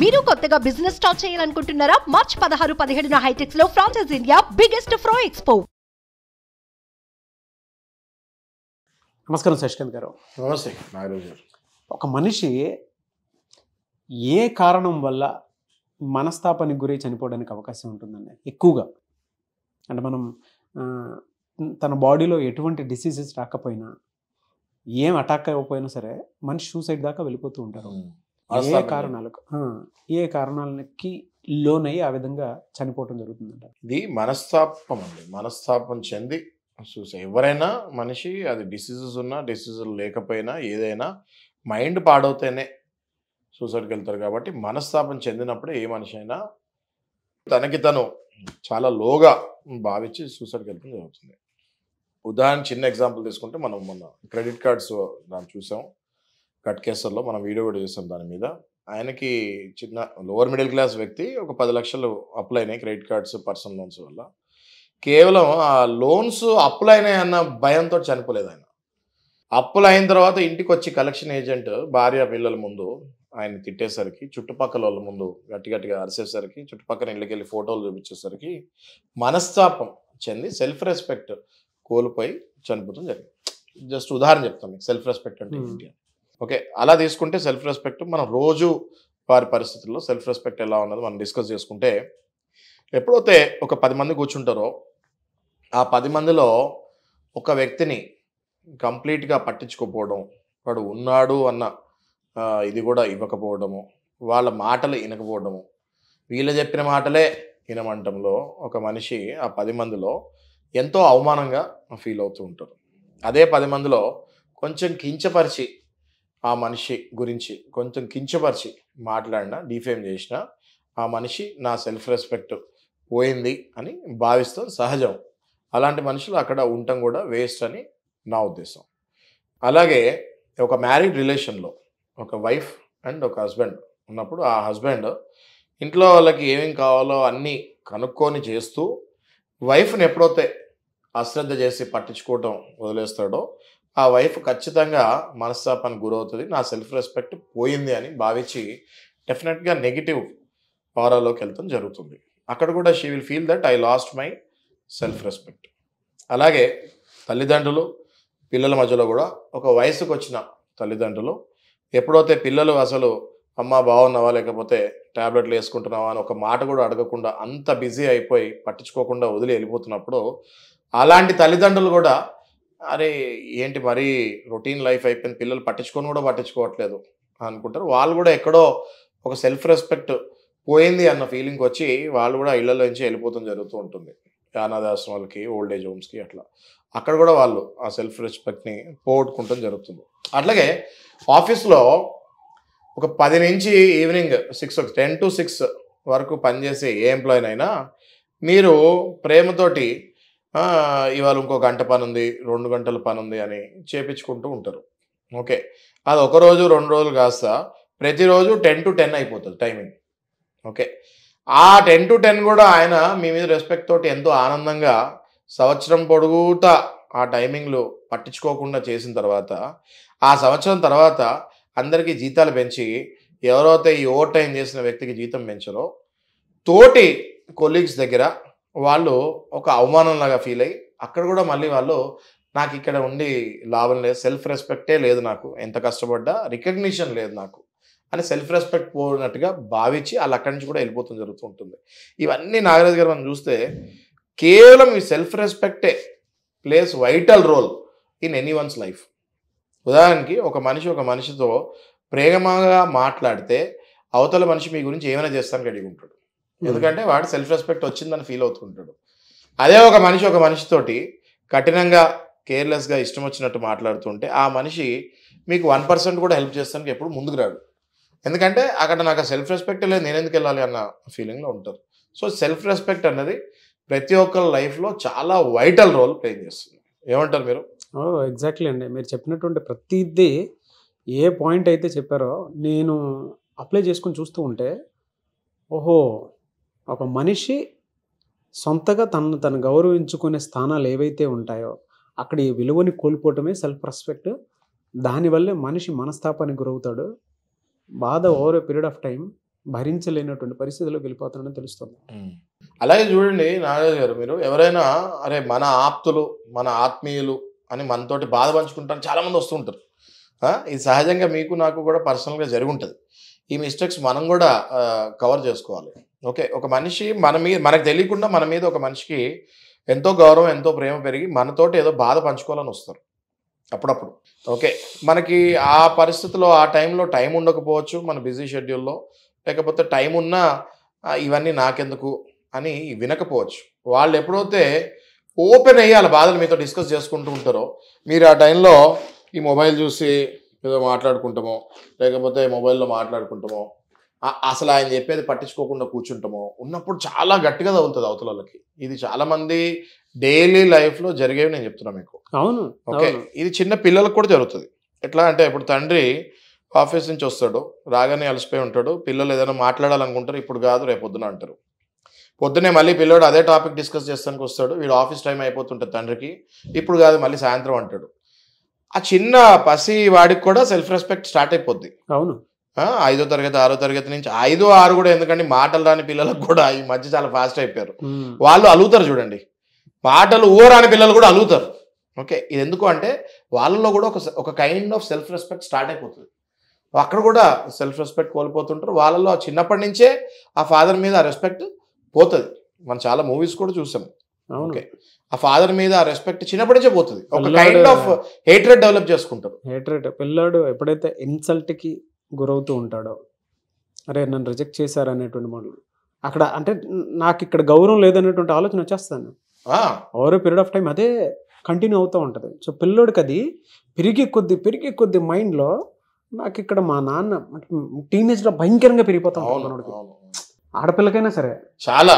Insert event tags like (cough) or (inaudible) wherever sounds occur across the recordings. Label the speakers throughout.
Speaker 1: మీరు కొత్తగా business start చేయాలనుకుంటున్నారా మార్చ్ పదహారు పదిహేడున హైటెక్స్ లో ఫ్రాన్సెస్ ఇండియా బిగ్గెస్ట్ ఫ్రో ఎక్స్పో నమస్కారం శశికాంత్ గారు నమస్తే ఒక మనిషి ఏ కారణం వల్ల మనస్తాపానికి గురై చనిపోవడానికి అవకాశం ఉంటుందండి ఎక్కువగా అంటే మనం తన బాడీలో ఎటువంటి డిసీజెస్ రాకపోయినా ఏం అటాక్ అవ్వకపోయినా సరే మనిషి సూసైడ్ దాకా వెళ్ళిపోతూ ఉంటారు ఏ కారణాలకు ఏ కారణాలకి లోనయ్యి ఆ విధంగా చనిపోవటం జరుగుతుందంట
Speaker 2: ఇది మనస్తాపం అండి మనస్తాపం చెంది చూసే ఎవరైనా మనిషి అది డిసీజెస్ ఉన్నా డిసీజెస్ లేకపోయినా ఏదైనా మైండ్ పాడవుతేనే సూసైడ్కి వెళ్తారు కాబట్టి మనస్తాపం చెందినప్పుడే ఏ మనిషి అయినా తనకి తను చాలా లోగా భావించి సూసైడ్కి వెళ్తాం జరుగుతుంది ఉదాహరణ చిన్న ఎగ్జాంపుల్ తీసుకుంటే మనం మొన్న క్రెడిట్ కార్డ్స్ దాన్ని చూసాం కట్కేసర్లో మనం వీడియో కూడా చేసాం దాని మీద ఆయనకి చిన్న లోవర్ మిడిల్ క్లాస్ వ్యక్తి ఒక పది లక్షలు అప్లై అయినాయి క్రెడిట్ కార్డ్స్ పర్సనల్ లోన్స్ వల్ల కేవలం ఆ లోన్స్ అప్పులు అయినాయి అన్న భయంతో చనిపోలేదు ఆయన అప్పులు అయిన తర్వాత ఇంటికి వచ్చి కలెక్షన్ ఏజెంట్ భార్య పిల్లల ముందు ఆయన తిట్టేసరికి చుట్టుపక్కల వాళ్ళ ముందు గట్టి గట్టిగా అరిసేసరికి చుట్టుపక్కల వెళ్ళి ఫోటోలు చూపించేసరికి మనస్తాపం చెంది సెల్ఫ్ రెస్పెక్ట్ కోల్పోయి చనిపోతుంది జరిగింది జస్ట్ ఉదాహరణ చెప్తాను మీకు సెల్ఫ్ రెస్పెక్ట్ అంటే ఇండియా ఓకే అలా తీసుకుంటే సెల్ఫ్ రెస్పెక్ట్ మనం రోజు వారి పరిస్థితుల్లో సెల్ఫ్ రెస్పెక్ట్ ఎలా ఉన్నది మనం డిస్కస్ చేసుకుంటే ఎప్పుడైతే ఒక పది మంది కూర్చుంటారో ఆ పది మందిలో ఒక వ్యక్తిని కంప్లీట్గా పట్టించుకోపోవడం వాడు ఉన్నాడు అన్న ఇది కూడా ఇవ్వకపోవడము వాళ్ళ మాటలు వినకపోవడము వీళ్ళు చెప్పిన మాటలే వినమంటంలో ఒక మనిషి ఆ పది మందిలో ఎంతో అవమానంగా ఫీల్ అవుతూ ఉంటారు అదే పది మందిలో కొంచెం కించపరిచి ఆ మనిషి గురించి కొంచెం కించపరిచి మాట్లాడిన డిఫేమ్ చేసిన ఆ మనిషి నా సెల్ఫ్ రెస్పెక్ట్ పోయింది అని భావిస్తాం సహజం అలాంటి మనుషులు అక్కడ ఉండటం కూడా వేస్ట్ అని నా ఉద్దేశం అలాగే ఒక మ్యారీడ్ రిలేషన్లో ఒక వైఫ్ అండ్ ఒక హస్బెండ్ ఉన్నప్పుడు ఆ హస్బెండ్ ఇంట్లో వాళ్ళకి ఏమేం కావాలో అన్నీ కనుక్కొని చేస్తూ వైఫ్ని ఎప్పుడైతే అశ్రద్ధ చేసి పట్టించుకోవటం వదిలేస్తాడో ఆ వైఫ్ ఖచ్చితంగా మనస్తాపానికి గురవుతుంది నా సెల్ఫ్ రెస్పెక్ట్ పోయింది అని భావించి డెఫినెట్గా నెగిటివ్ పారాలోకి వెళ్తాం జరుగుతుంది అక్కడ కూడా she will feel that I lost my self respect అలాగే తల్లిదండ్రులు పిల్లల మధ్యలో కూడా ఒక వయసుకు వచ్చిన తల్లిదండ్రులు ఎప్పుడైతే పిల్లలు అసలు అమ్మ బాగున్నావా లేకపోతే ట్యాబ్లెట్లు వేసుకుంటున్నావా అని ఒక మాట కూడా అడగకుండా అంత బిజీ అయిపోయి పట్టించుకోకుండా వదిలి వెళ్ళిపోతున్నప్పుడు అలాంటి తల్లిదండ్రులు కూడా అరే ఏంటి మరీ రొటీన్ లైఫ్ అయిపోయింది పిల్లలు పట్టించుకొని కూడా పట్టించుకోవట్లేదు అనుకుంటారు వాళ్ళు కూడా ఎక్కడో ఒక సెల్ఫ్ రెస్పెక్ట్ పోయింది అన్న ఫీలింగ్కి వచ్చి వాళ్ళు కూడా ఇళ్లలో నుంచి జరుగుతూ ఉంటుంది అనాథాశ్రమాలకి ఓల్డ్ ఏజ్ హోమ్స్కి అట్లా అక్కడ కూడా వాళ్ళు ఆ సెల్ఫ్ రెస్పెక్ట్ని పోగొట్టుకుంటాం జరుగుతుంది అట్లాగే ఆఫీస్లో ఒక పది నుంచి evening six ten to six వరకు పనిచేసే ఏ ఎంప్లాయీనైనా మీరు ప్రేమతోటి ఇవాళ ఇంకో గంట పని ఉంది రెండు గంటల పని ఉంది అని చేపించుకుంటూ ఉంటారు ఓకే అది ఒక రోజు రెండు రోజులు కాస్త ప్రతిరోజు టెన్ టు టెన్ అయిపోతుంది టైమింగ్ ఓకే ఆ టెన్ టు టెన్ కూడా ఆయన మీ మీద రెస్పెక్ట్ తోటి ఎంతో ఆనందంగా సంవత్సరం పొడుగుతా ఆ టైమింగ్లో పట్టించుకోకుండా చేసిన తర్వాత ఆ సంవత్సరం తర్వాత అందరికీ జీతాలు పెంచి ఎవరైతే ఈ ఓవర్ టైం చేసిన వ్యక్తికి జీతం పెంచరో తోటి కొలీగ్స్ దగ్గర వాళ్ళు ఒక అవమానంలాగా ఫీల్ అయ్యి అక్కడ కూడా మళ్ళీ వాళ్ళు నాకు ఇక్కడ ఉండి లాభం లేదు సెల్ఫ్ రెస్పెక్టే లేదు నాకు ఎంత కష్టపడ్డా రికగ్నిషన్ లేదు నాకు అని సెల్ఫ్ రెస్పెక్ట్ పోయినట్టుగా భావించి వాళ్ళు అక్కడి నుంచి కూడా వెళ్ళిపోతుంది జరుగుతుంటుంది ఇవన్నీ నాగరాజ్ గారు మనం చూస్తే కేవలం ఈ సెల్ఫ్ రెస్పెక్టే plays vital role in anyone's life ఉదాహరణకి ఒక మనిషి ఒక మనిషితో ప్రేమగా మాట్లాడితే అవతల మనిషి మీ గురించి ఏమైనా చేస్తానికి అడిగి ఉంటాడు Hmm. ఎందుకంటే వాడు సెల్ఫ్ రెస్పెక్ట్ వచ్చిందని ఫీల్ అవుతుంటాడు అదే ఒక మనిషి ఒక మనిషితోటి కఠినంగా కేర్లెస్గా ఇష్టం వచ్చినట్టు మాట్లాడుతుంటే ఆ మనిషి మీకు వన్ పర్సెంట్ కూడా హెల్ప్ చేస్తానికి ఎప్పుడు ముందుకు రాడు ఎందుకంటే అక్కడ నాకు సెల్ఫ్ రెస్పెక్ట్ లేదు నేను ఎందుకు వెళ్ళాలి అన్న ఫీలింగ్లో ఉంటారు సో సెల్ఫ్ రెస్పెక్ట్ అన్నది ప్రతి ఒక్కరి లైఫ్లో చాలా వైటల్ రోల్ ప్లే చేస్తుంది ఏమంటారు మీరు
Speaker 1: ఎగ్జాక్ట్లీ అండి మీరు చెప్పినటువంటి ప్రతిదీ ఏ పాయింట్ అయితే చెప్పారో నేను అప్లై చేసుకుని చూస్తూ ఉంటే ఓహో ఒక మనిషి సొంతగా తనను తను గౌరవించుకునే స్థానాలు ఏవైతే ఉంటాయో అక్కడ ఈ విలువని కోల్పోవటమే సెల్ఫ్ రెస్పెక్ట్ దానివల్లే మనిషి మనస్తాపానికి గురవుతాడు బాధ over a period of time భరించలేనటువంటి పరిస్థితిలోకి వెళ్ళిపోతాడని తెలుస్తుంది
Speaker 2: అలాగే చూడండి నాగరాజ్ గారు మీరు ఎవరైనా అరే మన ఆప్తులు మన ఆత్మీయులు అని మనతోటి బాధ పంచుకుంటాను చాలామంది వస్తుంటారు ఇది సహజంగా మీకు నాకు కూడా పర్సనల్గా జరిగి ఉంటుంది ఈ మిస్టేక్స్ మనం కూడా కవర్ చేసుకోవాలి ఓకే ఒక మనిషి మన మీద మనకు తెలియకుండా మన మీద ఒక మనిషికి ఎంతో గౌరవం ఎంతో ప్రేమ పెరిగి మనతోటి ఏదో బాధ పంచుకోవాలని వస్తారు అప్పుడప్పుడు ఓకే మనకి ఆ పరిస్థితిలో ఆ టైంలో టైం ఉండకపోవచ్చు మన బిజీ షెడ్యూల్లో లేకపోతే టైం ఉన్నా ఇవన్నీ నాకెందుకు అని వినకపోవచ్చు వాళ్ళు ఎప్పుడైతే ఓపెన్ అయ్యి వాళ్ళ బాధలు మీతో డిస్కస్ చేసుకుంటూ ఉంటారో మీరు ఆ టైంలో ఈ మొబైల్ చూసి ఏదో మాట్లాడుకుంటామో లేకపోతే మొబైల్లో మాట్లాడుకుంటామో అసలు ఆయన చెప్పేది పట్టించుకోకుండా కూర్చుంటామో ఉన్నప్పుడు చాలా గట్టిగా తగులుతుంది అవతలకి ఇది చాలా మంది డైలీ లైఫ్లో జరిగేవి నేను చెప్తున్నా మీకు
Speaker 1: అవును ఓకే
Speaker 2: ఇది చిన్న పిల్లలకు కూడా జరుగుతుంది ఎట్లా అంటే ఇప్పుడు తండ్రి ఆఫీస్ నుంచి వస్తాడు రాగానే అలసిపోయి ఉంటాడు పిల్లలు ఏదైనా మాట్లాడాలనుకుంటారు ఇప్పుడు కాదు రేపు పొద్దున అంటారు పొద్దునే మళ్ళీ పిల్లడు అదే టాపిక్ డిస్కస్ చేస్తానికి వస్తాడు వీడు ఆఫీస్ టైం అయిపోతుంటుంది తండ్రికి ఇప్పుడు కాదు మళ్ళీ సాయంత్రం అంటాడు ఆ చిన్న పసి వాడికి కూడా సెల్ఫ్ రెస్పెక్ట్ స్టార్ట్ అయిపోద్ది అవును ఐదో తరగతి ఆరో తరగతి నుంచి ఐదో ఆరు కూడా ఎందుకంటే మాటలు రాని పిల్లలకు కూడా ఈ మధ్య చాలా ఫాస్ట్ అయిపోయారు వాళ్ళు అలుగుతారు చూడండి మాటలు ఊ రాని పిల్లలు కూడా అలుగుతారు ఓకే ఇది ఎందుకు అంటే వాళ్ళలో కూడా ఒక ఒక kind of self respect start అయిపోతుంది అక్కడ కూడా సెల్ఫ్ రెస్పెక్ట్ కోల్పోతుంటారు వాళ్ళలో చిన్నప్పటి నుంచే ఆ ఫాదర్ మీద ఆ రెస్పెక్ట్ పోతుంది మనం చాలా మూవీస్ కూడా చూసాం
Speaker 1: ఆ ఫాదర్ మీద ఆ రెస్పెక్ట్ చిన్నప్పటి పోతుంది ఒక కైండ్ ఆఫ్ హేట్రెడ్ డెవలప్ చేసుకుంటారు హేట్రెడ్ పిల్లాడు ఎప్పుడైతే ఇన్సల్ట్ కి గురవుతూ ఉంటాడో అరే నన్ను రిజెక్ట్ చేశారు అనేటువంటి మోడల్ అక్కడ అంటే నాకు ఇక్కడ గౌరవం లేదనేటువంటి ఆలోచన వచ్చేస్తాను ఓవర్ పీరియడ్ ఆఫ్ టైం అదే కంటిన్యూ అవుతూ ఉంటుంది సో పిల్లోడికి అది పెరిగి కొద్ది పెరిగే కొద్ది మైండ్లో నాకు ఇక్కడ మా నాన్న టీనేజ్లో భయంకరంగా పెరిగిపోతాం ఆడపిల్లకైనా సరే చాలా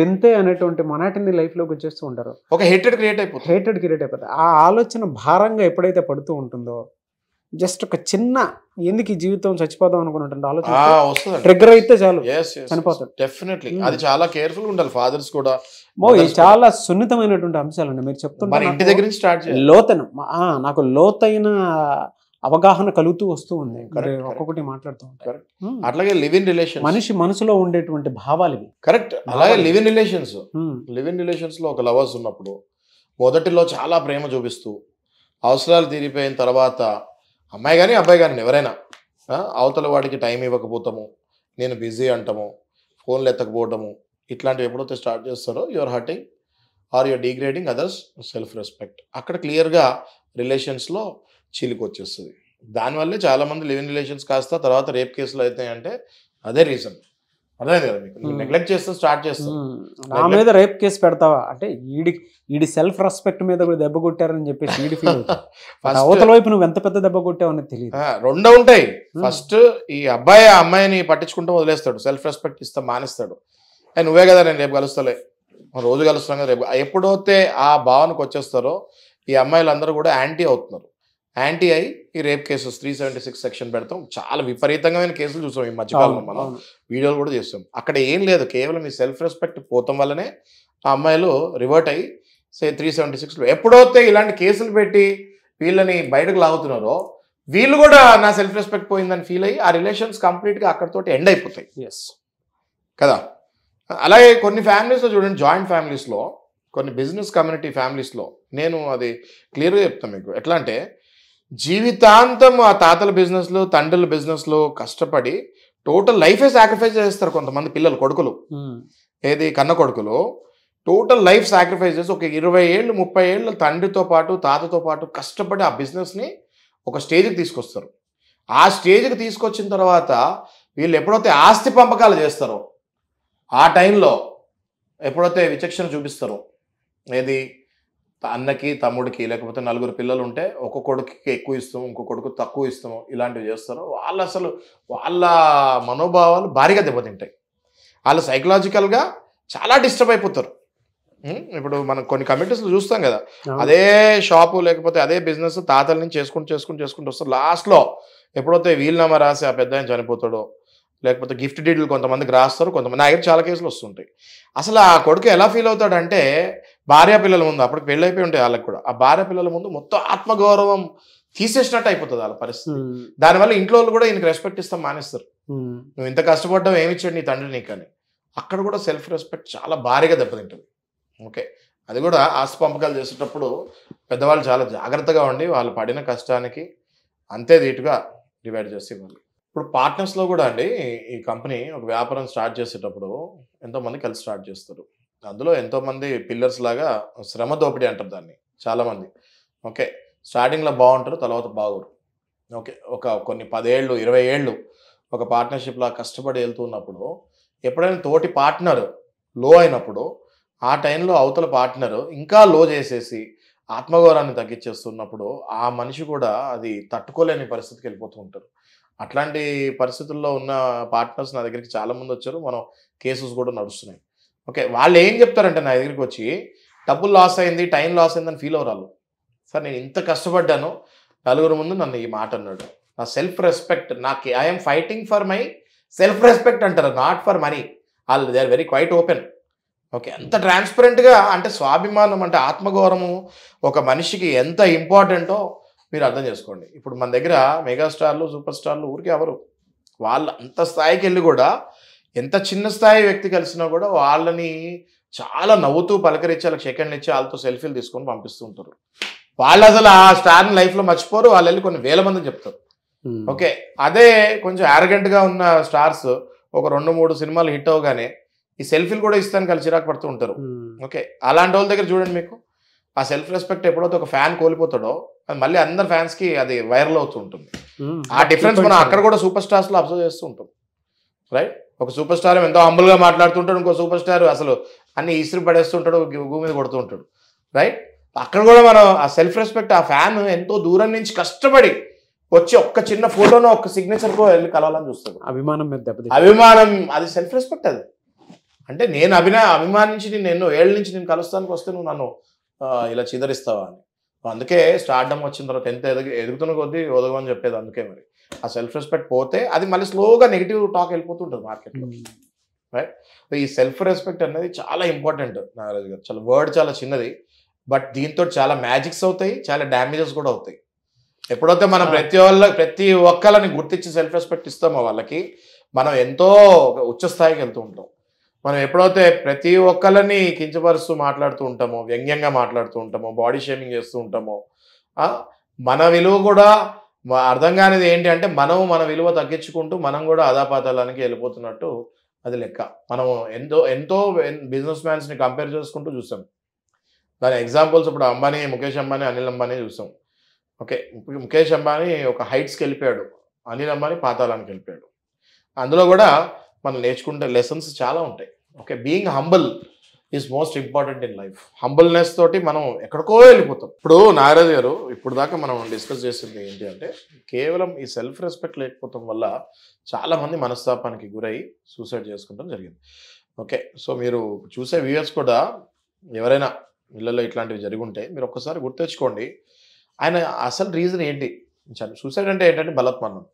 Speaker 1: లెంతే అనేటువంటి మొనాటిని లోకి వచ్చేస్తూ ఉంటారు ఒక హేటెడ్ క్రియేట్ అయిపోతుంది హేటెడ్ క్రియేట్ అయిపోతుంది ఆ ఆలోచన భారంగా ఎప్పుడైతే పడుతూ ఉంటుందో జస్ట్ ఒక చిన్న ఎందుకు జీవితం చచ్చిపోదాం అనుకున్నటువంటి ఆలోచన ట్రిగ్గర్ అయితే చాలు చనిపోతాడు
Speaker 2: డెఫినెట్లీ hmm. అది చాలా కేర్ఫుల్ ఉండాలి ఫాదర్స్ కూడా
Speaker 1: చాలా సున్నితమైనటువంటి అంశాలు అండి మీరు చెప్తున్నారు ఇంటి దగ్గర నుంచి స్టార్ట్ లోతైన నాకు లోతైన అవగాహన కలుగుతూ వస్తూ ఉంది ఒక్కొక్కటి మాట్లాడుతూ ఉంటారు
Speaker 2: అట్లాగే లివ్ ఇన్ రిలేషన్ మనిషి
Speaker 1: మనసులో ఉండేటువంటి భావాలు ఇవి కరెక్ట్ అలాగే live in relations
Speaker 2: live in relations లో ఒక లవర్స్ ఉన్నప్పుడు మొదటిలో చాలా ప్రేమ చూపిస్తూ అవసరాలు తీరిపోయిన తర్వాత అమ్మాయి కానీ అబ్బాయి కానీ ఎవరైనా అవతల వాడికి టైం ఇవ్వకపోతాము నేను బిజీ అంటాము ఫోన్లు ఎత్తకపోవటము ఇట్లాంటివి ఎప్పుడైతే స్టార్ట్ చేస్తారో you're hurting or you're degrading others self respect అక్కడ క్లియర్గా రిలేషన్స్లో చీలికి వచ్చేస్తుంది దానివల్లే చాలామంది లివింగ్ రిలేషన్స్ కాస్త తర్వాత రేప్ కేసులు అవుతాయంటే అదే రీజన్ అదే కదా మీకు నెగ్లెక్ట్ చేస్తూ స్టార్ట్ చేస్తాం నా మీద
Speaker 1: రేప్ కేసు పెడతావా అంటే ఈడి ఈడి సెల్ఫ్ రెస్పెక్ట్ మీద కూడా దెబ్బ కొట్టారని చెప్పేసి ఈడి ఫీల్ (laughs) అవతల వైపు నువ్వు ఎంత పెద్ద దెబ్బ కొట్టావు అనేది తెలియదు రెండో ఉంటాయి
Speaker 2: ఫస్ట్ ఈ అబ్బాయి ఆ అమ్మాయిని పట్టించుకుంటూ వదిలేస్తాడు సెల్ఫ్ రెస్పెక్ట్ ఇస్తా మానేస్తాడు నువ్వే కదా నేను రేపు కలుస్తలే రోజు కలుస్తాం కదా రేపు ఎప్పుడైతే ఆ భావనకు వచ్చేస్తారో ఈ అమ్మాయిలు అమ్మాయిలందరూ కూడా యాంటీ అవుతున్నారు యాంటీ అయి ఈ rape cases three seventy six section పెడతాం చాలా విపరీతంగా కేసులు చూసాం ఈ మధ్యకాలంలో మనం వీడియోలు కూడా చేస్తాం అక్కడ ఏం లేదు కేవలం ఈ సెల్ఫ్ రెస్పెక్ట్ పోతాం వల్లనే ఆ అమ్మాయిలు రివర్ట్ అయ్యి సే త్రీ సెవెంటీ సిక్స్లో ఎప్పుడైతే ఇలాంటి కేసులు పెట్టి వీళ్ళని బయటకు లాగుతున్నారో వీళ్ళు కూడా నా సెల్ఫ్ రెస్పెక్ట్ పోయిందని ఫీల్ అయ్యి ఆ రిలేషన్స్ కంప్లీట్గా అక్కడితో ఎండ్ అయిపోతాయి ఎస్ కదా అలాగే కొన్ని ఫ్యామిలీస్లో చూడండి జాయింట్ ఫ్యామిలీస్లో కొన్ని బిజినెస్ కమ్యూనిటీ ఫ్యామిలీస్లో నేను అది క్లియర్గా చెప్తాను మీకు ఎట్లా అంటే జీవితాంతం ఆ తాతల బిజినెస్లో తండ్రుల బిజినెస్లో కష్టపడి టోటల్ లైఫే సాక్రిఫైస్ చేస్తారు కొంతమంది పిల్లలు కొడుకులు ఏది కన్న కొడుకులు టోటల్ లైఫ్ సాక్రిఫైస్ చేసి ఒక ఇరవై ఏళ్ళు ముప్పై ఏళ్ళు తండ్రితో పాటు తాతతో పాటు కష్టపడి ఆ బిజినెస్ని ఒక స్టేజ్కి తీసుకొస్తారు ఆ స్టేజ్కి తీసుకొచ్చిన తర్వాత వీళ్ళు ఎప్పుడైతే ఆస్తి పంపకాలు చేస్తారో ఆ టైంలో ఎప్పుడైతే విచక్షణ చూపిస్తారో ఏది అన్నకి తమ్ముడికి లేకపోతే నలుగురు పిల్లలు ఉంటే ఒక కొడుకుకి ఎక్కువ ఇస్తాం ఇంకో కొడుకు తక్కువ ఇస్తాము ఇలాంటివి చేస్తారు వాళ్ళు అసలు వాళ్ళ మనోభావాలు భారీగా దెబ్బతింటాయి వాళ్ళు సైకలాజికల్గా చాలా డిస్టర్బ్ అయిపోతారు ఇప్పుడు మనం కొన్ని కమిటీస్ చూస్తాం కదా అదే షాపు లేకపోతే అదే బిజినెస్ తాతల నుంచి చేసుకుంటూ చేసుకుంటూ చేసుకుంటూ వస్తారు లాస్ట్లో ఎప్పుడైతే నెంబర్ రాసి ఆ పెద్ద చనిపోతాడో లేకపోతే గిఫ్ట్ డీడ్లు కొంతమందికి రాస్తారు కొంతమంది నా దగ్గర చాలా కేసులు వస్తుంటాయి అసలు ఆ కొడుకు ఎలా ఫీల్ అవుతాడంటే భార్య పిల్లల ముందు అప్పటికి పెళ్ళైపోయి ఉంటాయి వాళ్ళకి కూడా ఆ భార్య పిల్లల ముందు మొత్తం ఆత్మగౌరవం తీసేసినట్టు అయిపోతుంది వాళ్ళ పరిస్థితి దానివల్ల ఇంట్లో వాళ్ళు కూడా ఈయనకి రెస్పెక్ట్ ఇస్తాం మానేస్తారు నువ్వు ఇంత కష్టపడ్డావు ఏమి ఇచ్చాడు నీ తండ్రి నీకు అని అక్కడ కూడా సెల్ఫ్ రెస్పెక్ట్ చాలా భారీగా దెబ్బతింటుంది ఓకే అది కూడా ఆస్తి పంపకాలు చేసేటప్పుడు పెద్దవాళ్ళు చాలా జాగ్రత్తగా ఉండి వాళ్ళు పడిన కష్టానికి అంతే ధీటుగా డివైడ్ చేసి ఇవ్వాలి ఇప్పుడు పార్ట్నర్స్లో కూడా అండి ఈ కంపెనీ ఒక వ్యాపారం స్టార్ట్ చేసేటప్పుడు ఎంతోమంది కలిసి స్టార్ట్ చేస్తారు అందులో ఎంతోమంది పిల్లర్స్ లాగా శ్రమ దోపిడీ అంటారు దాన్ని చాలామంది ఓకే స్టార్టింగ్లో బాగుంటారు తర్వాత బాగోరు ఓకే ఒక కొన్ని పదేళ్ళు ఇరవై ఏళ్ళు ఒక పార్ట్నర్షిప్లా కష్టపడి వెళ్తున్నప్పుడు ఎప్పుడైనా తోటి పార్ట్నర్ లో అయినప్పుడు ఆ టైంలో అవతల పార్ట్నర్ ఇంకా లో చేసేసి ఆత్మగౌరవాన్ని తగ్గించేస్తున్నప్పుడు ఆ మనిషి కూడా అది తట్టుకోలేని పరిస్థితికి వెళ్ళిపోతూ ఉంటారు అట్లాంటి పరిస్థితుల్లో ఉన్న పార్ట్నర్స్ నా దగ్గరికి చాలామంది వచ్చారు మనం కేసెస్ కూడా నడుస్తున్నాయి ఓకే వాళ్ళు ఏం చెప్తారంటే నా దగ్గరికి వచ్చి డబ్బులు లాస్ అయింది టైం లాస్ అయిందని ఫీల్ అవరాలు సార్ నేను ఇంత కష్టపడ్డాను నలుగురు ముందు నన్ను ఈ మాట అన్నాడు నా సెల్ఫ్ రెస్పెక్ట్ నాకు I'm fighting for my self respect అంటారు నాట్ ఫర్ మనీ వాళ్ళు they are very quite open okay ఎంత ట్రాన్స్పరెంట్గా అంటే స్వాభిమానం అంటే ఆత్మగౌరవము ఒక మనిషికి ఎంత ఇంపార్టెంటో మీరు అర్థం చేసుకోండి ఇప్పుడు మన దగ్గర మెగాస్టార్లు సూపర్ స్టార్లు ఊరికే ఎవరు వాళ్ళు అంత స్థాయికి వెళ్ళి కూడా ఎంత చిన్న స్థాయి వ్యక్తి కలిసినా కూడా వాళ్ళని చాలా నవ్వుతూ పలకరించి వాళ్ళకి సెకండ్ ఇచ్చి వాళ్ళతో సెల్ఫీలు తీసుకొని పంపిస్తుంటారు వాళ్ళు అసలు ఆ స్టార్ లైఫ్లో మర్చిపోరు వాళ్ళు వెళ్ళి కొన్ని వేల మందిని చెప్తారు ఓకే అదే కొంచెం యారగెంట్గా ఉన్న స్టార్స్ ఒక రెండు మూడు సినిమాలు హిట్ అవగానే ఈ సెల్ఫీలు కూడా ఇస్తాను కలిసి చిరాకు పడుతూ ఉంటారు ఓకే అలాంటి వాళ్ళ దగ్గర చూడండి మీకు ఆ సెల్ఫ్ రెస్పెక్ట్ ఎప్పుడైతే ఒక ఫ్యాన్ కోల్పోతాడో అది మళ్ళీ అందరు ఫ్యాన్స్కి అది వైరల్ అవుతూ ఉంటుంది ఆ డిఫరెన్స్ మనం అక్కడ కూడా సూపర్ స్టార్స్లో అబ్జర్వ్ చేస్తూ ఉంటాం రైట్ ఒక సూపర్ స్టార్ ఎంతో హంబుల్గా మాట్లాడుతుంటాడు ఇంకో సూపర్ స్టార్ అసలు అన్ని ఇసురు పడేస్తుంటాడు భూమి మీద కొడుతుంటాడు రైట్ అక్కడ కూడా మనం ఆ సెల్ఫ్ రెస్పెక్ట్ ఆ ఫ్యాన్ ఎంతో దూరం నుంచి కష్టపడి వచ్చి ఒక్క చిన్న ఫోటోను ఒక్క సిగ్నేచర్తో వెళ్ళి కలవాలని చూస్తాడు అభిమానం మీద దెబ్బతి అభిమానం అది సెల్ఫ్ రెస్పెక్ట్ అది అంటే నేను అభినా అభిమానించి నేను ఎన్నో ఏళ్ళ నుంచి నేను కలుస్తానికి వస్తే నువ్వు నన్ను ఇలా చిదరిస్తావా అని అందుకే స్టార్డమ్ వచ్చిన తర్వాత టెన్త్ ఎదుగు ఎదుగుతున్న కొద్దీ ఒదగమని చెప్పేది అందుకే మరి ఆ సెల్ఫ్ రెస్పెక్ట్ పోతే అది మళ్ళీ స్లోగా నెగిటివ్ టాక్ వెళ్ళిపోతుంటుంది మార్కెట్లో రైట్ ఈ సెల్ఫ్ రెస్పెక్ట్ అనేది చాలా ఇంపార్టెంట్ నాగరాజు గారు చాలా వర్డ్ చాలా చిన్నది బట్ దీంతో చాలా మ్యాజిక్స్ అవుతాయి చాలా డ్యామేజెస్ కూడా అవుతాయి ఎప్పుడైతే మనం ప్రతి వాళ్ళ ప్రతి ఒక్కళ్ళని గుర్తించి సెల్ఫ్ రెస్పెక్ట్ ఇస్తామో వాళ్ళకి మనం ఎంతో ఉచ్చ స్థాయికి వెళ్తూ ఉంటాం మనం ఎప్పుడైతే ప్రతి ఒక్కళ్ళని కించపరుస్తూ మాట్లాడుతూ ఉంటామో వ్యంగ్యంగా మాట్లాడుతూ ఉంటామో బాడీ షేమింగ్ చేస్తూ ఉంటామో మన విలువ కూడా అర్థం కానిది ఏంటి అంటే మనం మన విలువ తగ్గించుకుంటూ మనం కూడా అదాపాతాలానికి వెళ్ళిపోతున్నట్టు అది లెక్క మనం ఎంతో ఎంతో బిజినెస్ మ్యాన్స్ని కంపేర్ చేసుకుంటూ చూసాం దాని ఎగ్జాంపుల్స్ ఇప్పుడు అంబానీ ముఖేష్ అంబానీ అనిల్ అంబానీ చూసాం ఓకే ముఖేష్ అంబానీ ఒక హైట్స్కి వెళ్ళిపోయాడు అనిల్ అంబానీ పాతాలానికి వెళ్ళిపోయాడు అందులో కూడా మనం నేర్చుకుంటే లెసన్స్ చాలా ఉంటాయి okay being humble is most important in life హంబుల్నెస్ తోటి మనం ఎక్కడికో వెళ్ళిపోతాం ఇప్పుడు నాగరాజు గారు ఇప్పుడు దాకా మనం డిస్కస్ చేసింది ఏంటి అంటే కేవలం ఈ సెల్ఫ్ రెస్పెక్ట్ లేకపోవడం వల్ల చాలామంది మనస్తాపానికి గురై సూసైడ్ చేసుకోవడం జరిగింది ఓకే సో మీరు చూసే వ్యూయర్స్ కూడా ఎవరైనా ఇళ్ళలో ఇట్లాంటివి జరిగి ఉంటే మీరు ఒక్కసారి గుర్తెచ్చుకోండి ఆయన అసలు రీజన్ ఏంటి సూసైడ్ అంటే ఏంటంటే బలత్మరణం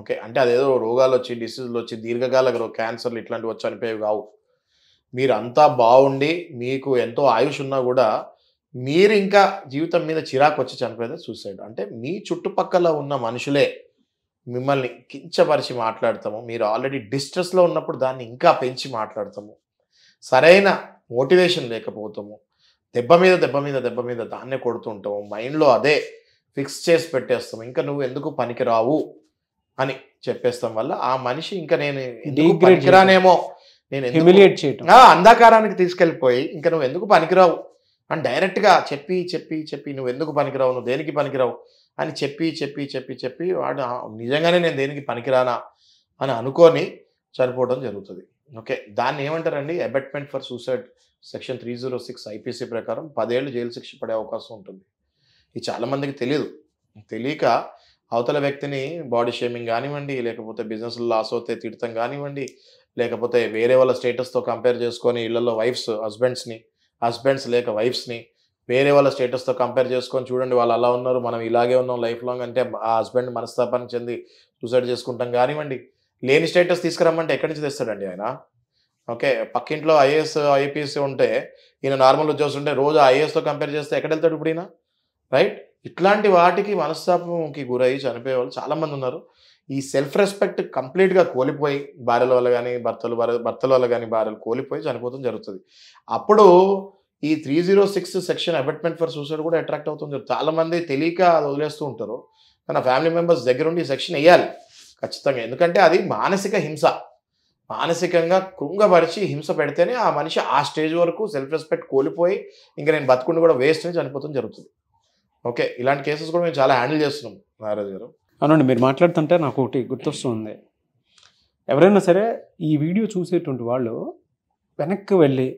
Speaker 2: ఓకే అంటే అదేదో రోగాలు వచ్చి డిసీజులు వచ్చి దీర్ఘకాలకు క్యాన్సర్లు ఇట్లాంటివి వచ్చి అనిపోయేవి కావు మీరంతా బాగుండి మీకు ఎంతో ఆయుష్ ఉన్నా కూడా మీరు ఇంకా జీవితం మీద చిరాకు వచ్చి చనిపోయేది సూసైడ్ అంటే మీ చుట్టుపక్కల ఉన్న మనుషులే మిమ్మల్ని కించపరిచి మాట్లాడతాము మీరు ఆల్రెడీ డిస్ట్రెస్లో ఉన్నప్పుడు దాన్ని ఇంకా పెంచి మాట్లాడతాము సరైన మోటివేషన్ లేకపోతాము దెబ్బ మీద దెబ్బ మీద దెబ్బ మీద దాన్నే కొడుతుంటాము మైండ్లో అదే ఫిక్స్ చేసి పెట్టేస్తాము ఇంకా నువ్వు ఎందుకు పనికిరావు అని చెప్పేస్తాం వల్ల ఆ మనిషి ఇంకా నేను పనికిరానేమో నేను హ్యూమిలియేట్ చేయటం అంధకారానికి తీసుకెళ్ళిపోయి ఇంకా నువ్వు ఎందుకు పనికిరావు అని డైరెక్ట్గా చెప్పి చెప్పి చెప్పి నువ్వు ఎందుకు పనికిరావు నువ్వు దేనికి పనికిరావు అని చెప్పి చెప్పి చెప్పి చెప్పి వాడు నిజంగానే నేను దేనికి పనికిరానా అని అనుకొని చనిపోవడం జరుగుతుంది ఓకే దాన్ని ఏమంటారండి abetment for suicide section three zero six IPC ప్రకారం పదేళ్ళు జైలు శిక్ష పడే అవకాశం ఉంటుంది ఇది చాలామందికి తెలియదు తెలియక అవతల వ్యక్తిని బాడీ షేమింగ్ కానివ్వండి లేకపోతే బిజినెస్లో లాస్ అవుతే తిడతాం కానివ్వండి లేకపోతే వేరే వాళ్ళ స్టేటస్తో కంపేర్ చేసుకొని ఇళ్లలో వైఫ్స్ హస్బెండ్స్ని హస్బెండ్స్ లేక వైఫ్స్ని వేరే వాళ్ళ స్టేటస్తో కంపేర్ చేసుకొని చూడండి వాళ్ళు అలా ఉన్నారు మనం ఇలాగే ఉన్నాం లైఫ్ లాంగ్ అంటే ఆ హస్బెండ్ మనస్తాపాన్ని చెంది సూసైడ్ చేసుకుంటాం కానివ్వండి లేని స్టేటస్ తీసుకురమ్మంటే ఎక్కడి నుంచి తెస్తాడండి ఆయన ఓకే పక్కింట్లో ఐఏఎస్ ఐపీఎస్ ఉంటే ఈయన నార్మల్ ఉద్యోగం ఉంటే రోజు ఐఏఎస్తో కంపేర్ చేస్తే ఎక్కడ వెళ్తాడు ఇప్పుడు రైట్ ఇట్లాంటి వాటికి మనస్తాపంకి గురయ్యి చనిపోయే వాళ్ళు చాలామంది ఉన్నారు ఈ సెల్ఫ్ రెస్పెక్ట్ కంప్లీట్గా కోల్పోయి భార్యల వల్ల కానీ భర్తలు భర్తల వల్ల కానీ భార్యలు కోల్పోయి చనిపోవడం జరుగుతుంది అప్పుడు ఈ three zero six section abetment for suicide కూడా అట్రాక్ట్ అవుతుంది చాలామంది తెలియక అది వదిలేస్తూ ఉంటారు కానీ ఫ్యామిలీ మెంబర్స్ దగ్గర ఉండి ఈ సెక్షన్ వేయాలి ఖచ్చితంగా ఎందుకంటే అది మానసిక హింస మానసికంగా కృంగపరిచి హింస పెడితేనే ఆ మనిషి ఆ స్టేజ్ వరకు సెల్ఫ్ రెస్పెక్ట్ కోల్పోయి ఇంకా నేను బతుకుండా కూడా వేస్ట్ అని చనిపోతుంది జరుగుతుంది ఓకే ఇలాంటి కేసెస్ కూడా మేము చాలా హ్యాండిల్ చేస్తున్నాం నాగరాజు
Speaker 1: గారు అవునండి మీరు మాట్లాడుతుంటే నాకు ఒకటి గుర్తొస్తుంది ఎవరైనా సరే ఈ వీడియో చూసేటువంటి వాళ్ళు వెనక్కి వెళ్ళి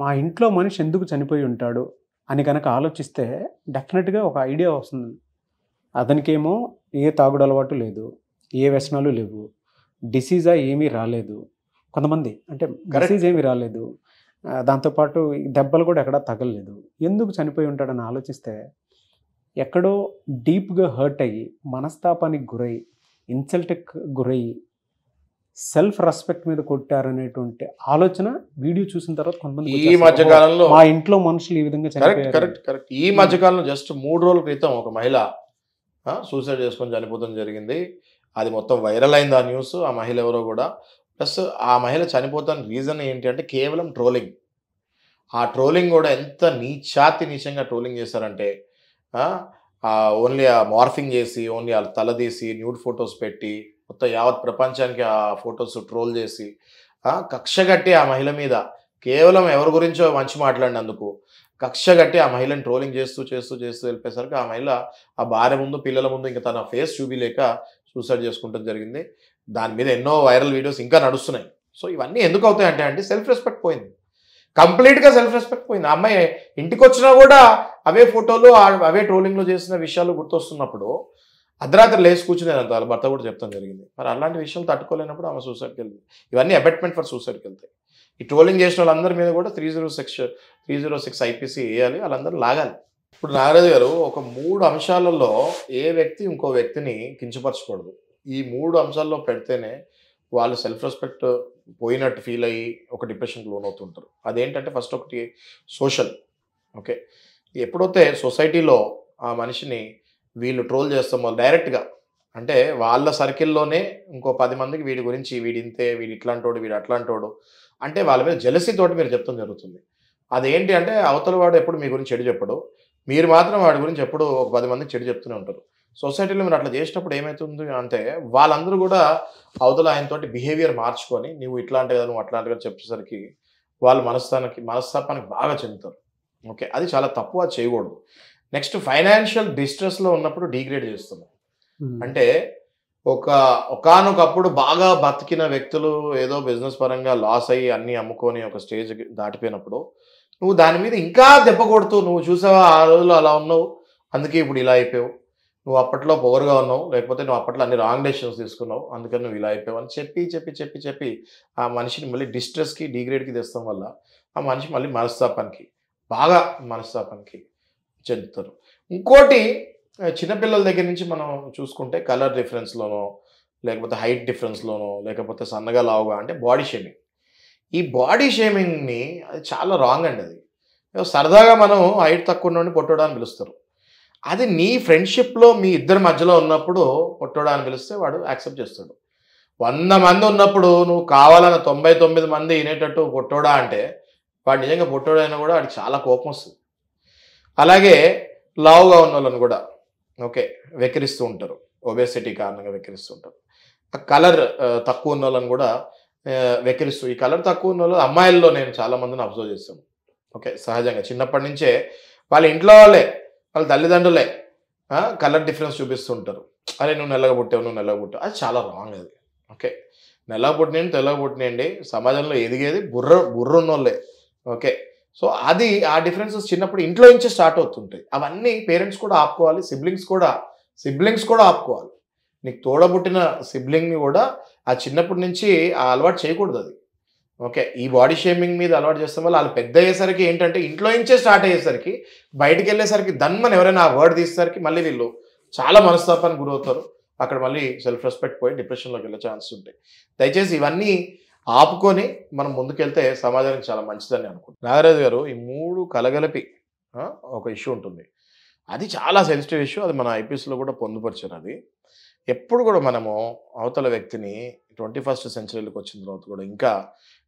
Speaker 1: మా ఇంట్లో మనిషి ఎందుకు చనిపోయి ఉంటాడు అని కనుక ఆలోచిస్తే డెఫినెట్గా ఒక ఐడియా వస్తుంది అతనికేమో ఏ తాగుడు అలవాటు లేదు ఏ వ్యసనాలు లేవు డిసీజా ఏమీ రాలేదు కొంతమంది అంటే డిసీజ్ ఏమీ రాలేదు దాంతోపాటు దెబ్బలు కూడా ఎక్కడా తగలలేదు ఎందుకు చనిపోయి ఉంటాడని ఆలోచిస్తే ఎక్కడో డీప్గా హర్ట్ అయ్యి మనస్తాపానికి గురై ఇన్సల్ట్కి గురయ్యి సెల్ఫ్ రెస్పెక్ట్ మీద కొట్టారనేటువంటి ఆలోచన వీడియో చూసిన తర్వాత కొంతమంది ఈ మధ్య కాలంలో మా ఇంట్లో మనుషులు ఈ విధంగా కరెక్ట్ కరెక్ట్
Speaker 2: కరెక్ట్ ఈ మధ్య కాలంలో జస్ట్ మూడు రోజుల క్రితం ఒక మహిళ సూసైడ్ చేసుకొని చనిపోవడం జరిగింది అది మొత్తం వైరల్ అయింది ఆ న్యూస్ ఆ మహిళ ఎవరో కూడా ప్లస్ ఆ మహిళ చనిపోతాను రీజన్ ఏంటి అంటే కేవలం ట్రోలింగ్ ఆ ట్రోలింగ్ కూడా ఎంత నీచాతి నీచంగా ట్రోలింగ్ చేశారంటే ఓన్లీ ఆ మార్ఫింగ్ చేసి ఓన్లీ ఆ తలదీసి న్యూడ్ ఫొటోస్ పెట్టి మొత్తం యావత్ ప్రపంచానికి ఆ ఫొటోస్ ట్రోల్ చేసి కక్షగట్టి ఆ మహిళ మీద కేవలం ఎవరి గురించో మంచి మాట్లాడినందుకు కక్షగట్టి ఆ మహిళను ట్రోలింగ్ చేస్తూ చేస్తూ చేస్తూ వెళ్ళిపోయేసరికి ఆ మహిళ ఆ భార్య ముందు పిల్లల ముందు ఇంకా తన ఫేస్ చూపిలేక సూసైడ్ చేసుకుంటం జరిగింది దాని మీద ఎన్నో వైరల్ వీడియోస్ ఇంకా నడుస్తున్నాయి సో ఇవన్నీ ఎందుకు అవుతాయంటే అండి సెల్ఫ్ రెస్పెక్ట్ పోయింది కంప్లీట్గా సెల్ఫ్ రెస్పెక్ట్ పోయింది ఆ అమ్మాయి ఇంటికి వచ్చినా కూడా అవే ఫోటోలు అవే ట్రోలింగ్లో చేసిన విషయాలు గుర్తొస్తున్నప్పుడు అర్ధరాత్రి లేచి కూర్చుని అంత వాళ్ళ భర్త కూడా చెప్తాం జరిగింది మరి అలాంటి విషయాలు తట్టుకోలేనప్పుడు ఆమె సూసైడ్కి వెళ్తుంది ఇవన్నీ అబెట్మెంట్ ఫర్ సూసైడ్కి వెళ్తాయి ఈ ట్రోలింగ్ చేసిన వాళ్ళందరి మీద కూడా three zero six three zero six IPC వేయాలి వాళ్ళందరూ లాగాలి ఇప్పుడు నాగరాజు గారు ఒక మూడు అంశాలలో ఏ వ్యక్తి ఇంకో వ్యక్తిని కించపరచకూడదు ఈ మూడు అంశాల్లో పెడితేనే వాళ్ళు సెల్ఫ్ రెస్పెక్ట్ పోయినట్టు ఫీల్ అయ్యి ఒక డిప్రెషన్కి లోన్ అవుతుంటారు అదేంటంటే ఫస్ట్ ఒకటి సోషల్ ఓకే ఎప్పుడైతే సొసైటీలో ఆ మనిషిని వీళ్ళు ట్రోల్ చేస్తామో డైరెక్ట్గా అంటే వాళ్ళ సర్కిల్లోనే ఇంకో పది మందికి వీడి గురించి వీడి ఇంతే వీడి ఇట్లాంటోడు వీడు అట్లాంటోడు అంటే వాళ్ళ మీద తోటి మీరు చెప్తాం జరుగుతుంది అదేంటి అంటే అవతల వాడు ఎప్పుడు మీ గురించి చెడు చెప్పడు మీరు మాత్రం వాడి గురించి ఎప్పుడు ఒక పది మందికి చెడు చెప్తూనే ఉంటారు సొసైటీలో మీరు అట్లా చేసినప్పుడు ఏమవుతుంది అంటే వాళ్ళందరూ కూడా అవతల ఆయనతోటి బిహేవియర్ మార్చుకొని నువ్వు ఇట్లాంటి కదా నువ్వు కదా చెప్పేసరికి వాళ్ళు మనస్థానికి మనస్తాపానికి బాగా చెందుతారు ఓకే అది చాలా తప్పుగా చేయకూడదు నెక్స్ట్ ఫైనాన్షియల్ డిస్ట్రెస్లో ఉన్నప్పుడు డీగ్రేడ్ చేస్తున్నాం అంటే ఒక ఒకనొకప్పుడు బాగా బతికిన వ్యక్తులు ఏదో బిజినెస్ పరంగా లాస్ అయ్యి అన్నీ అమ్ముకొని ఒక స్టేజ్ దాటిపోయినప్పుడు నువ్వు దాని మీద ఇంకా దెబ్బ కొడుతూ నువ్వు చూసావా ఆ రోజులు అలా ఉన్నావు అందుకే ఇప్పుడు ఇలా అయిపోయావు నువ్వు అప్పట్లో పొగరుగా ఉన్నావు లేకపోతే నువ్వు అప్పట్లో అన్ని రాంగ్ డెసిషన్స్ తీసుకున్నావు అందుకని నువ్వు ఇలా అయిపోయావు అని చెప్పి చెప్పి చెప్పి చెప్పి ఆ మనిషిని మళ్ళీ డిస్ట్రెస్కి డిగ్రేడ్కి తెస్తాం వల్ల ఆ మనిషి మళ్ళీ మనస్తాపానికి బాగా మనస్తాపానికి చెందుతారు ఇంకోటి చిన్నపిల్లల దగ్గర నుంచి మనం చూసుకుంటే కలర్ డిఫరెన్స్లోనో లేకపోతే హైట్ డిఫరెన్స్లోనో లేకపోతే సన్నగా లావుగా అంటే బాడీ షేమింగ్ ఈ బాడీ షేమింగ్ని అది చాలా రాంగ్ అండి అది సరదాగా మనం హైట్ తక్కువ నుండి పొట్టోడాన్ని పిలుస్తారు అది నీ ఫ్రెండ్షిప్లో మీ ఇద్దరి మధ్యలో ఉన్నప్పుడు పొట్టోడాన్ని పిలిస్తే వాడు యాక్సెప్ట్ చేస్తాడు వంద మంది ఉన్నప్పుడు నువ్వు కావాలన్న తొంభై తొమ్మిది మంది వినేటట్టు పొట్టోడా అంటే వాడు నిజంగా పొట్టోడైనా కూడా వాడికి చాలా కోపం వస్తుంది అలాగే లావుగా ఉన్న వాళ్ళని కూడా ఓకే వెక్కిరిస్తూ ఉంటారు ఒబేసిటీ కారణంగా వెక్కిరిస్తూ ఉంటారు కలర్ తక్కువ ఉన్న వాళ్ళని కూడా వెక్కిరిస్తూ ఈ కలర్ తక్కువ ఉన్న వాళ్ళు అమ్మాయిల్లో నేను చాలామందిని అబ్జర్వ్ చేస్తాను ఓకే సహజంగా చిన్నప్పటి నుంచే వాళ్ళ ఇంట్లో వాళ్ళే వాళ్ళ తల్లిదండ్రులే కలర్ డిఫరెన్స్ చూపిస్తుంటారు అరే నువ్వు నెలగా పుట్టావు నువ్వు నెలగా పుట్టావు అది చాలా రాంగ్ అది ఓకే నెలగా పుట్టినండి తెల్లగా పుట్టినండి సమాజంలో ఎదిగేది బుర్ర బుర్ర ఉన్నోళ్ళే ఓకే సో అది ఆ డిఫరెన్సెస్ చిన్నప్పుడు ఇంట్లో నుంచి స్టార్ట్ అవుతుంటాయి అవన్నీ పేరెంట్స్ కూడా ఆపుకోవాలి సిబ్లింగ్స్ కూడా సిబ్లింగ్స్ కూడా ఆపుకోవాలి నీకు తోడబుట్టిన సిబ్లింగ్ని కూడా ఆ చిన్నప్పటి నుంచి ఆ అలవాటు చేయకూడదు అది ఓకే ఈ బాడీ షేమింగ్ మీద అలవాటు చేస్తాం వల్ల వాళ్ళు పెద్ద అయ్యేసరికి ఏంటంటే ఇంట్లో నుంచే స్టార్ట్ అయ్యేసరికి బయటికి వెళ్ళేసరికి దన్మని ఎవరైనా ఆ వర్డ్ తీసేసరికి మళ్ళీ వీళ్ళు చాలా మనస్తాపానికి గురవుతారు అక్కడ మళ్ళీ సెల్ఫ్ రెస్పెక్ట్ పోయి డిప్రెషన్లోకి వెళ్ళే ఛాన్స్ ఉంటాయి దయచేసి ఇవన్నీ ఆపుకొని మనం ముందుకెళ్తే సమాజానికి చాలా మంచిదని అనుకుంటున్నాను నాగరాజు గారు ఈ మూడు కలగలిపి ఒక ఇష్యూ ఉంటుంది అది చాలా సెన్సిటివ్ ఇష్యూ అది మన ఐపీఎస్లో కూడా పొందుపరిచారు అది ఎప్పుడు కూడా మనము అవతల వ్యక్తిని ట్వంటీ ఫస్ట్ సెంచరీలోకి వచ్చిన తర్వాత కూడా ఇంకా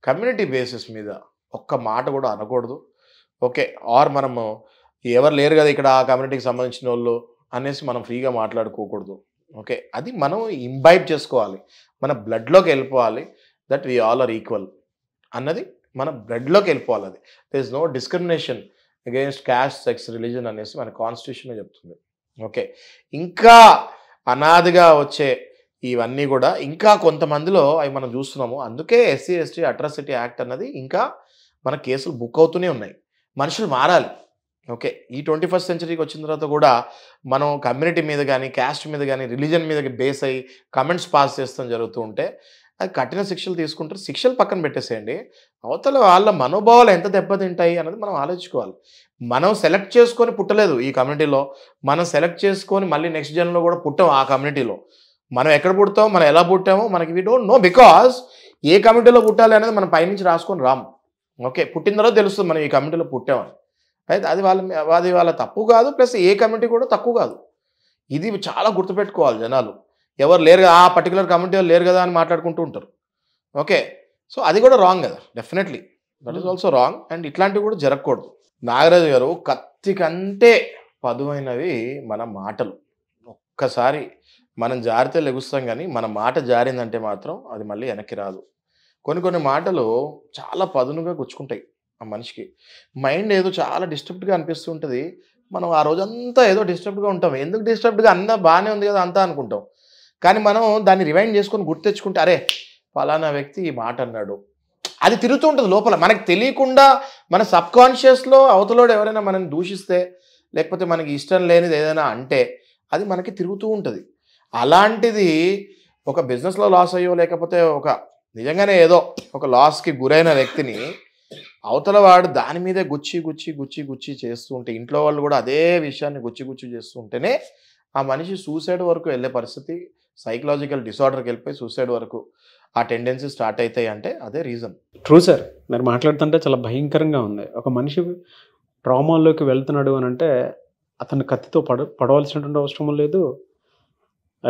Speaker 2: కమ్యూనిటీ బేసిస్ మీద ఒక్క మాట కూడా అనకూడదు ఓకే ఆర్ మనము ఎవరు లేరు కదా ఇక్కడ ఆ కమ్యూనిటీకి సంబంధించిన వాళ్ళు అనేసి మనం ఫ్రీగా మాట్లాడుకోకూడదు ఓకే అది మనం ఇంబైబ్ చేసుకోవాలి మన బ్లడ్లోకి వెళ్ళిపోవాలి that we all are equal అన్నది మన బ్లడ్లోకి వెళ్ళిపోవాలి అది there is no discrimination against caste sex religion అనేసి మన కాన్స్టిట్యూషన్ చెప్తుంది ఓకే ఇంకా అనాదిగా వచ్చే ఇవన్నీ కూడా ఇంకా కొంతమందిలో అవి మనం చూస్తున్నాము అందుకే ఎస్సీ ఎస్టీ అట్రాసిటీ యాక్ట్ అన్నది ఇంకా మన కేసులు బుక్ అవుతూనే ఉన్నాయి మనుషులు మారాలి ఓకే ఈ ట్వంటీ ఫస్ట్ సెంచరీకి వచ్చిన తర్వాత కూడా మనం కమ్యూనిటీ మీద కానీ క్యాస్ట్ మీద కానీ రిలీజన్ మీద బేస్ అయ్యి కమెంట్స్ పాస్ చేస్తాం జరుగుతూ ఉంటే అది కఠిన శిక్షలు తీసుకుంటారు శిక్షలు పక్కన పెట్టేసేయండి అవతల వాళ్ళ మనోభావాలు ఎంత దెబ్బతింటాయి అన్నది మనం ఆలోచించుకోవాలి మనం సెలెక్ట్ చేసుకొని పుట్టలేదు ఈ కమ్యూనిటీలో మనం సెలెక్ట్ చేసుకొని మళ్ళీ నెక్స్ట్ జన్లో కూడా పుట్టాం ఆ కమ్యూనిటీలో మనం ఎక్కడ పుడతాం మనం ఎలా పుట్టామో మనకి వీ డోంట్ నో బికాస్ ఏ కమ్యూనిటీలో పుట్టాలి అనేది మనం పైనుంచి రాసుకొని రాము ఓకే పుట్టిన తర్వాత తెలుస్తుంది మనం ఈ కమ్యూనిటీలో పుట్టామని అయితే అది వాళ్ళ అది వాళ్ళ తప్పు కాదు ప్లస్ ఏ కమ్యూనిటీ కూడా తక్కువ కాదు ఇది చాలా గుర్తుపెట్టుకోవాలి జనాలు ఎవరు లేరు ఆ పర్టికులర్ కమ్యూనిటీ వాళ్ళు లేరు కదా అని మాట్లాడుకుంటూ ఉంటారు ఓకే సో అది కూడా రాంగ్ కదా definitely that is also wrong and ఇట్లాంటివి కూడా జరగకూడదు నాగరాజు గారు కత్తి కంటే పదువైనవి మన మాటలు ఒక్కసారి మనం జారితే లెగుస్తాం కానీ మన మాట జారిందంటే మాత్రం అది మళ్ళీ వెనక్కి రాదు కొన్ని కొన్ని మాటలు చాలా పదునుగా గుచ్చుకుంటాయి ఆ మనిషికి మైండ్ ఏదో చాలా డిస్టర్బ్డ్గా అనిపిస్తుంటుంది మనం ఆ రోజంతా ఏదో డిస్టర్బ్డ్గా ఉంటాం ఎందుకు డిస్టర్బ్డ్గా అంతా బాగానే ఉంది కదా అంతా అనుకుంటాం కానీ మనం దాన్ని రివైండ్ చేసుకొని గుర్తు తెచ్చుకుంటే అరే ఫలానా వ్యక్తి ఈ మాట అన్నాడు అది తిరుగుతూ ఉంటుంది లోపల మనకు తెలియకుండా మన సబ్ కాన్షియస్లో అవతలోడు ఎవరైనా మనం దూషిస్తే లేకపోతే మనకి ఇష్టం లేనిది ఏదైనా అంటే అది మనకి తిరుగుతూ ఉంటుంది అలాంటిది ఒక బిజినెస్లో లాస్ అయ్యో లేకపోతే ఒక నిజంగానే ఏదో ఒక లాస్కి గురైన వ్యక్తిని అవతల వాడు దాని మీదే గుచ్చి గుచ్చి గుచ్చి గుచ్చి చేస్తూ ఉంటే ఇంట్లో వాళ్ళు కూడా అదే విషయాన్ని గుచ్చి గుచ్చి చేస్తూ ఉంటేనే ఆ మనిషి సూసైడ్ వరకు వెళ్ళే పరిస్థితి సైకలాజికల్ డిసార్డర్కి వెళ్ళిపోయి సూసైడ్ వరకు ఆ టెండెన్సీ స్టార్ట్ అవుతాయి అంటే అదే రీజన్
Speaker 1: ట్రూ సార్ మీరు మాట్లాడుతుంటే చాలా భయంకరంగా ఉంది ఒక మనిషి ట్రామాల్లోకి వెళ్తున్నాడు అని అంటే అతను కత్తితో పడ పడవలసినటువంటి అవసరం లేదు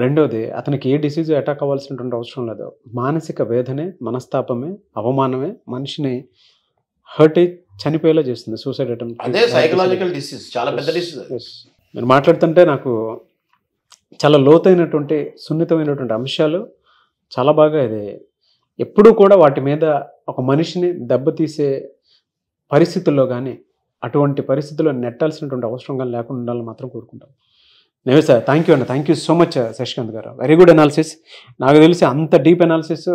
Speaker 1: రెండోది అతనికి ఏ డిసీజ్ అటాక్ అవ్వాల్సినటువంటి అవసరం లేదు మానసిక వేదనే మనస్తాపమే అవమానమే మనిషిని హర్ట్ అయి చనిపోయేలా చేస్తుంది సూసైడ్ అటెంప్ట్ అదే సైకలాజికల్
Speaker 2: డిసీజ్ చాలా పెద్ద డిసీజ్
Speaker 1: మీరు మాట్లాడుతుంటే నాకు చాలా లోతైనటువంటి సున్నితమైనటువంటి అంశాలు చాలా బాగా ఇది ఎప్పుడూ కూడా వాటి మీద ఒక మనిషిని దెబ్బతీసే పరిస్థితుల్లో కానీ అటువంటి పరిస్థితుల్లో నెట్టాల్సినటువంటి అవసరం కానీ లేకుండా ఉండాలని మాత్రం కోరుకుంటాం నేవే సార్ థ్యాంక్ యూ అండి thank you so much Shashikant garu very good analysis నాకు తెలిసి అంత డీప్ అనాలిసిస్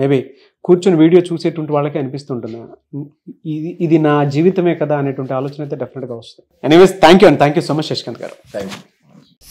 Speaker 1: మేబీ కూర్చొని వీడియో చూసేటువంటి వాళ్ళకే అనిపిస్తుంటుంది ఇది ఇది నా జీవితమే కదా అనేటువంటి ఆలోచన అయితే డెఫినెట్గా వస్తుంది ఎనీవేస్ థ్యాంక్ యూ అండి thank you so much Shashikant garu thank you